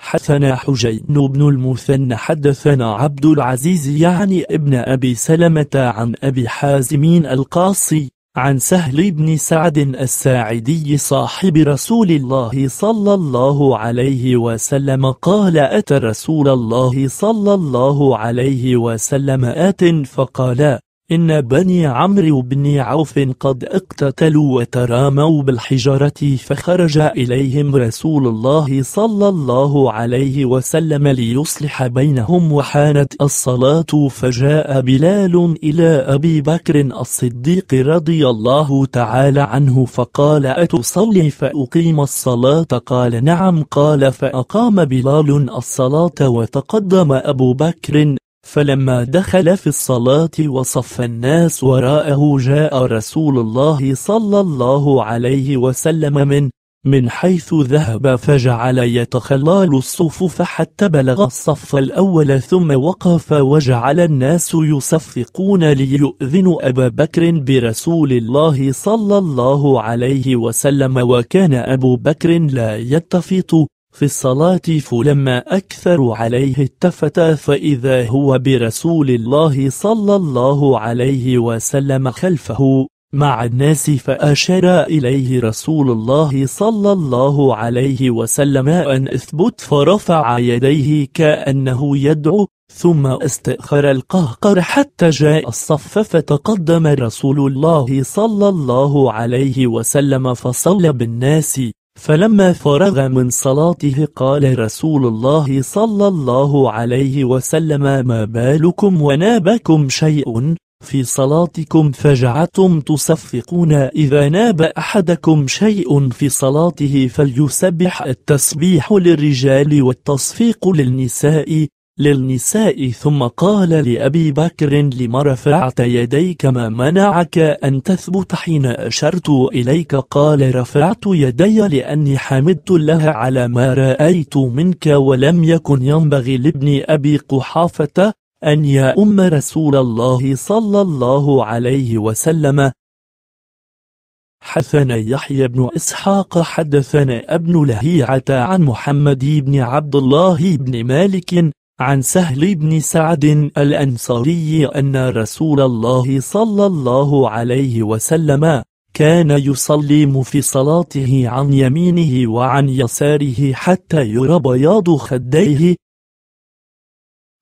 Speaker 1: حدثنا حجين بن المثنى حدثنا عبد العزيز يعني ابن أبي سلمة عن أبي حازمين القاصي عن سهل بن سعد الساعدي صاحب رسول الله صلى الله عليه وسلم قال أتى رسول الله صلى الله عليه وسلم آت فقال إن بني عمرو بن عوف قد اقتتلوا وتراموا بالحجارة فخرج إليهم رسول الله صلى الله عليه وسلم ليصلح بينهم وحانت الصلاة فجاء بلال إلى أبي بكر الصديق رضي الله تعالى عنه فقال أتصلي فأقيم الصلاة قال نعم قال فأقام بلال الصلاة وتقدم أبو بكر فلما دخل في الصلاة وصف الناس وراءه جاء رسول الله صلى الله عليه وسلم من من حيث ذهب فجعل يتخلال الصفوف حتى بلغ الصف الأول ثم وقف وجعل الناس يصفقون ليؤذن أبا بكر برسول الله صلى الله عليه وسلم وكان أبو بكر لا يتفط في الصلاة فلما أكثر عليه التفت فإذا هو برسول الله صلى الله عليه وسلم خلفه مع الناس فأشار إليه رسول الله صلى الله عليه وسلم أن اثبت فرفع يديه كأنه يدعو ثم استأخر القهقر حتى جاء الصف فتقدم رسول الله صلى الله عليه وسلم فصلى بالناس فلما فرغ من صلاته قال رسول الله صلى الله عليه وسلم ما بالكم ونابكم شيء في صلاتكم فجعتم تصفقون إذا ناب أحدكم شيء في صلاته فليسبح التسبيح للرجال والتصفيق للنساء للنساء ثم قال لأبي بكر لما رفعت يديك ما منعك أن تثبت حين أشرت إليك قال رفعت يدي لأني حمدت الله على ما رأيت منك ولم يكن ينبغي لابن أبي قحافة أن يأم رسول الله صلى الله عليه وسلم حثنا يحيى بن إسحاق حدثنا ابن لهيعة عن محمد بن عبد الله بن مالك عن سهل بن سعد الأنصاري أن رسول الله صلى الله عليه وسلم كان يصلي في صلاته عن يمينه وعن يساره حتى يرى بياض خديه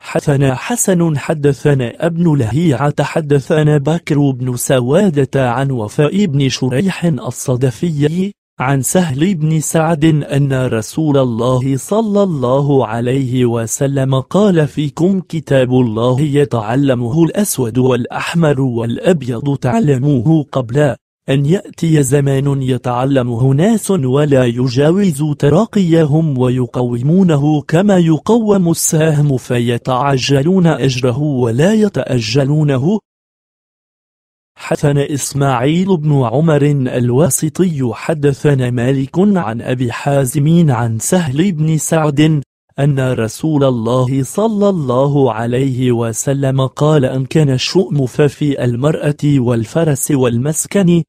Speaker 1: حدثنا حسن حدثنا ابن لهيعة حدثنا بكر بن سوادة عن وفاء بن شريح الصدفي عن سهل بن سعد أن رسول الله صلى الله عليه وسلم قال فيكم كتاب الله يتعلمه الأسود والأحمر والأبيض تعلموه قبل أن يأتي زمان يتعلمه ناس ولا يجاوز تراقيهم ويقومونه كما يقوم السهم فيتعجلون أجره ولا يتأجلونه حدثنا إسماعيل بن عمر الواسطي حدثنا مالك عن أبي حازم عن سهل بن سعد أن رسول الله صلى الله عليه وسلم قال أن كان الشؤم ففي المرأة والفرس والمسكن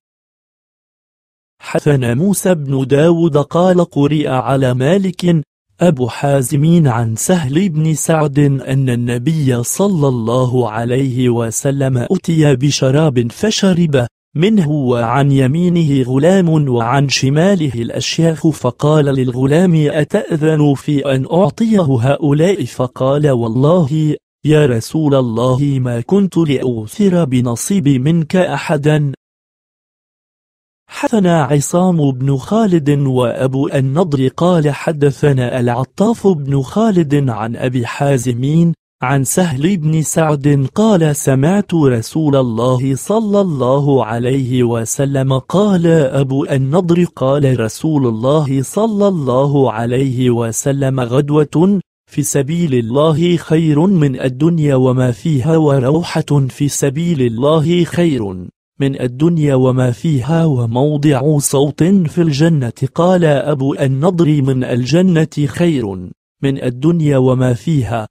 Speaker 1: حثنا موسى بن داود قال قرئ على مالك أبو حازم عن سهل بن سعد أن النبي صلى الله عليه وسلم أتي بشراب فشرب منه وعن يمينه غلام وعن شماله الأشياخ فقال للغلام أتأذن في أن أعطيه هؤلاء فقال والله يا رسول الله ما كنت لأوثر بنصيبي منك أحدا حدثنا عصام بن خالد وأبو النضر قال حدثنا العطاف بن خالد عن أبي حازمين عن سهل بن سعد قال سمعت رسول الله صلى الله عليه وسلم قال أبو النضر قال رسول الله صلى الله عليه وسلم غدوة في سبيل الله خير من الدنيا وما فيها وروحة في سبيل الله خير من الدنيا وما فيها وموضع صوت في الجنة قال أبو النضر من الجنة خير من الدنيا وما فيها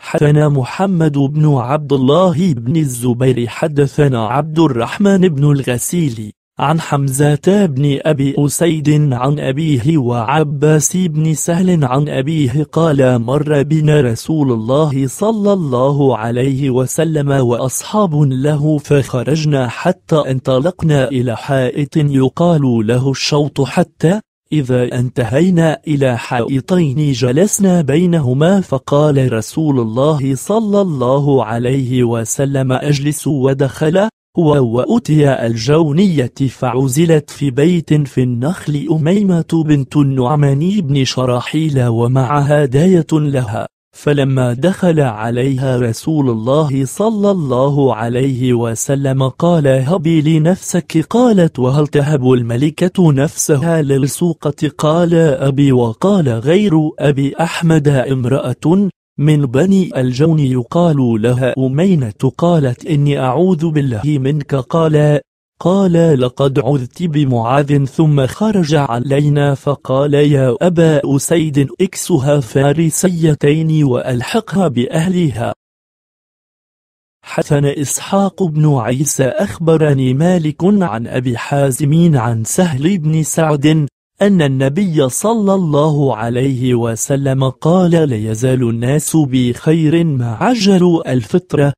Speaker 1: حدثنا محمد بن عبد الله بن الزبير حدثنا عبد الرحمن بن الغسيل عن حمزة بن أبي أسيد عن أبيه وعباس بن سهل عن أبيه قال مر بنا رسول الله صلى الله عليه وسلم وأصحاب له فخرجنا حتى انطلقنا إلى حائط يقال له الشوط حتى إذا انتهينا إلى حائطين جلسنا بينهما فقال رسول الله صلى الله عليه وسلم أجلس ودخل هو وأتي الجونية فعزلت في بيت في النخل أميمة بنت النعمان بن شراحيل ومعها داية لها فلما دخل عليها رسول الله صلى الله عليه وسلم قال هبي لنفسك قالت وهل تهب الملكة نفسها للسوقة قال أبي وقال غير أبي أحمد امرأة من بني الجون يقال لها أمينة قالت إني أعوذ بالله منك قال قال لقد عذت بمعاذ ثم خرج علينا فقال يا أبا أسيد اكسها فارسيتين وألحقها بأهلها حسن إسحاق بن عيسى أخبرني مالك عن أبي حازم عن سهل بن سعد أن النبي صلى الله عليه وسلم قال لا يزال الناس بخير ما عجلوا الفطرة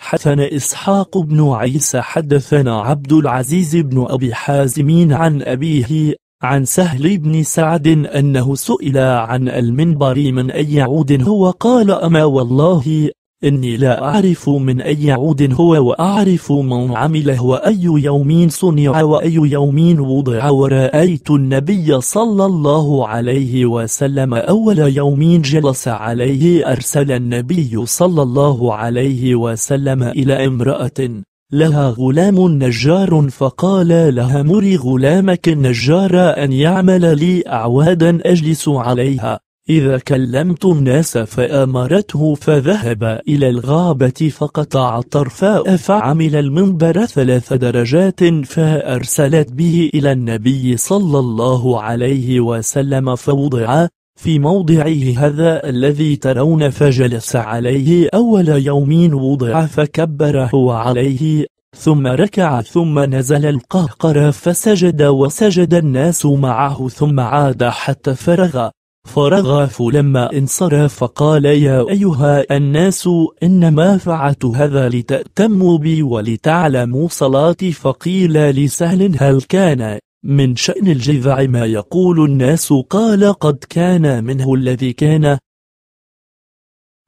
Speaker 1: حدثنا إسحاق بن عيسى حدثنا عبد العزيز بن أبي حازم عن أبيه عن سهل بن سعد أنه سئل عن المنبر من أي عود هو قال أما والله إني لا أعرف من أي عود هو وأعرف من عمله وأي يوم صنع وأي يوم وضع ورأيت النبي صلى الله عليه وسلم أول يوم جلس عليه أرسل النبي صلى الله عليه وسلم إلى امرأة لها غلام نجار فقال لها مري غلامك النجار أن يعمل لي أعوادا أجلس عليها إذا كلمت الناس فأمرته فذهب إلى الغابة فقطع الطرفاء فعمل المنبر ثلاث درجات فأرسلت به إلى النبي صلى الله عليه وسلم فوضع في موضعه هذا الذي ترون فجلس عليه أول يوم وضع فكبر هو عليه ثم ركع ثم نزل القهقر فسجد وسجد الناس معه ثم عاد حتى فرغ فرغ فلما انصرف قال يا أيها الناس إنما فعلت هذا لتأتموا بي ولتعلموا صلاتي فقيل لسهل هل كان من شأن الجذع ما يقول الناس قال قد كان منه الذي كان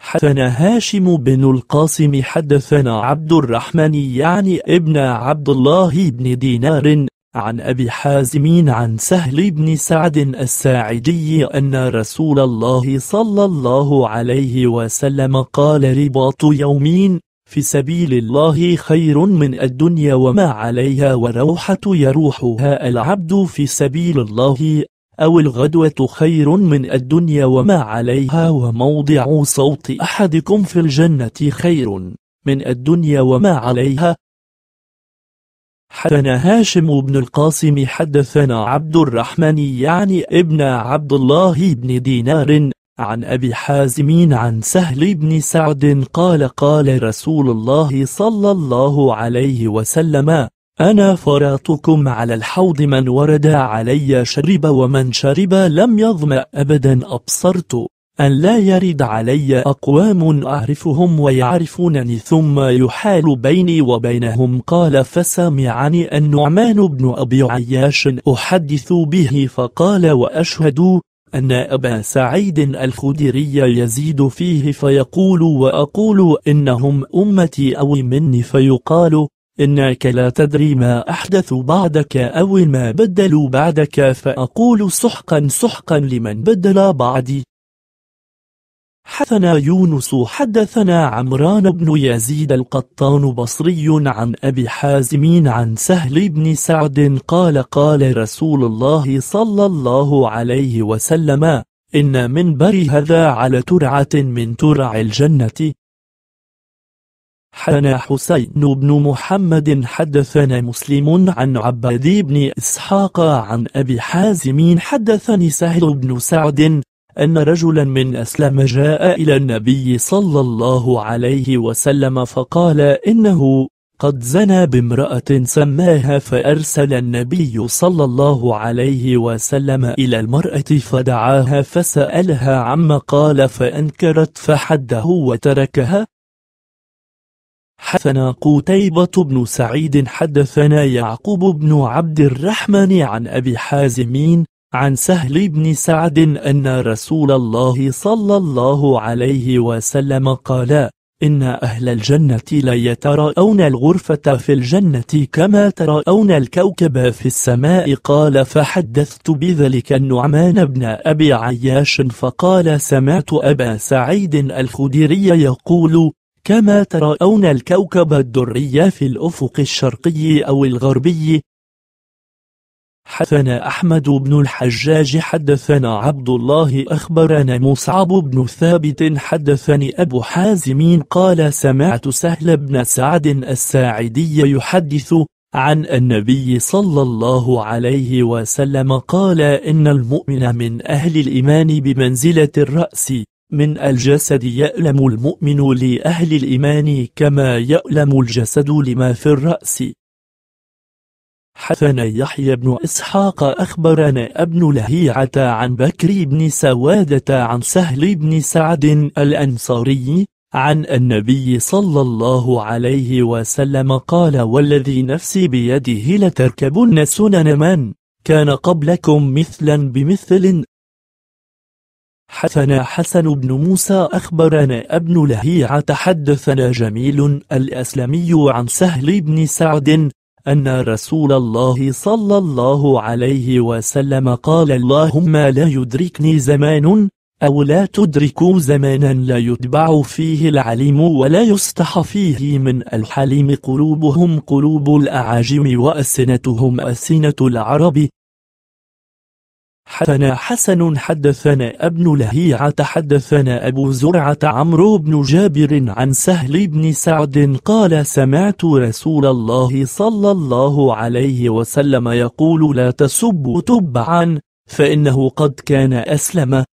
Speaker 1: حدثنا هاشم بن القاسم حدثنا عبد الرحمن يعني ابن عبد الله بن دينار عن أبي حازم عن سهل بن سعد الساعدي أن رسول الله صلى الله عليه وسلم قال رباط يومين في سبيل الله خير من الدنيا وما عليها وروحة يروحها العبد في سبيل الله أو الغدوة خير من الدنيا وما عليها وموضع صوت أحدكم في الجنة خير من الدنيا وما عليها حدثنا هاشم بن القاسم حدثنا عبد الرحمن يعني ابن عبد الله بن دينار عن أبي حازم عن سهل بن سعد قال قال رسول الله صلى الله عليه وسلم أنا فراتكم على الحوض من ورد علي شرب ومن شرب لم يظمأ أبدا أبصرت أن لا يرد علي أقوام أعرفهم ويعرفونني ثم يحال بيني وبينهم قال فسمعني النعمان بن أبي عياش أحدث به فقال وأشهد أن أبا سعيد الخدري يزيد فيه فيقول وأقول إنهم أمتي أو مني فيقال إنك لا تدري ما أحدث بعدك أو ما بدلوا بعدك فأقول سحقا سحقا لمن بدل بعدي حدثنا يونس حدثنا عمران بن يزيد القطان بصري عن أبي حازم عن سهل بن سعد قال قال رسول الله صلى الله عليه وسلم إن منبري هذا على ترعة من ترع الجنة حنا حسين بن محمد حدثنا مسلم عن عبد بن إسحاق عن أبي حازم حدثني سهل بن سعد أن رجلا من أسلم جاء إلى النبي صلى الله عليه وسلم فقال إنه قد زنى بامرأة سماها فأرسل النبي صلى الله عليه وسلم إلى المرأة فدعاها فسألها عما قال فأنكرت فحده وتركها حدثنا قتيبة بن سعيد حدثنا يعقوب بن عبد الرحمن عن أبي حازمين عن سهل بن سعد أن رسول الله صلى الله عليه وسلم قال إن أهل الجنة لا يتراءون الغرفة في الجنة كما تراءون الكوكب في السماء قال فحدثت بذلك النعمان بن أبي عياش فقال سمعت أبا سعيد الخدري يقول كما تراءون الكوكب الدري في الأفق الشرقي أو الغربي حدثنا أحمد بن الحجاج حدثنا عبد الله أخبرنا مصعب بن ثابت حدثني أبو حازم قال سمعت سهل بن سعد الساعدي يحدث عن النبي صلى الله عليه وسلم قال إن المؤمن من أهل الإيمان بمنزلة الرأس من الجسد يألم المؤمن لأهل الإيمان كما يألم الجسد لما في الرأس حدثنا يحيى بن إسحاق أخبرنا ابن لهيعة عن بكر بن سوادة عن سهل بن سعد الأنصاري عن النبي صلى الله عليه وسلم قال والذي نفسي بيده لتركبن سنن من كان قبلكم مثلا بمثل حسن حسن بن موسى أخبرنا ابن لهيعة حدثنا جميل الأسلمي عن سهل بن سعد أن رسول الله صلى الله عليه وسلم قال اللهم لا يدركني زمان أو لا تدرك زمانا لا يتبع فيه العليم ولا يستح فيه من الحليم قلوبهم قلوب الأعاجم وأسنتهم أسنة العرب حدثنا حسن حدثنا ابن لهيعة حدثنا أبو زرعة عمرو بن جابر عن سهل بن سعد قال سمعت رسول الله صلى الله عليه وسلم يقول لا تسبوا تبعا فإنه قد كان أسلم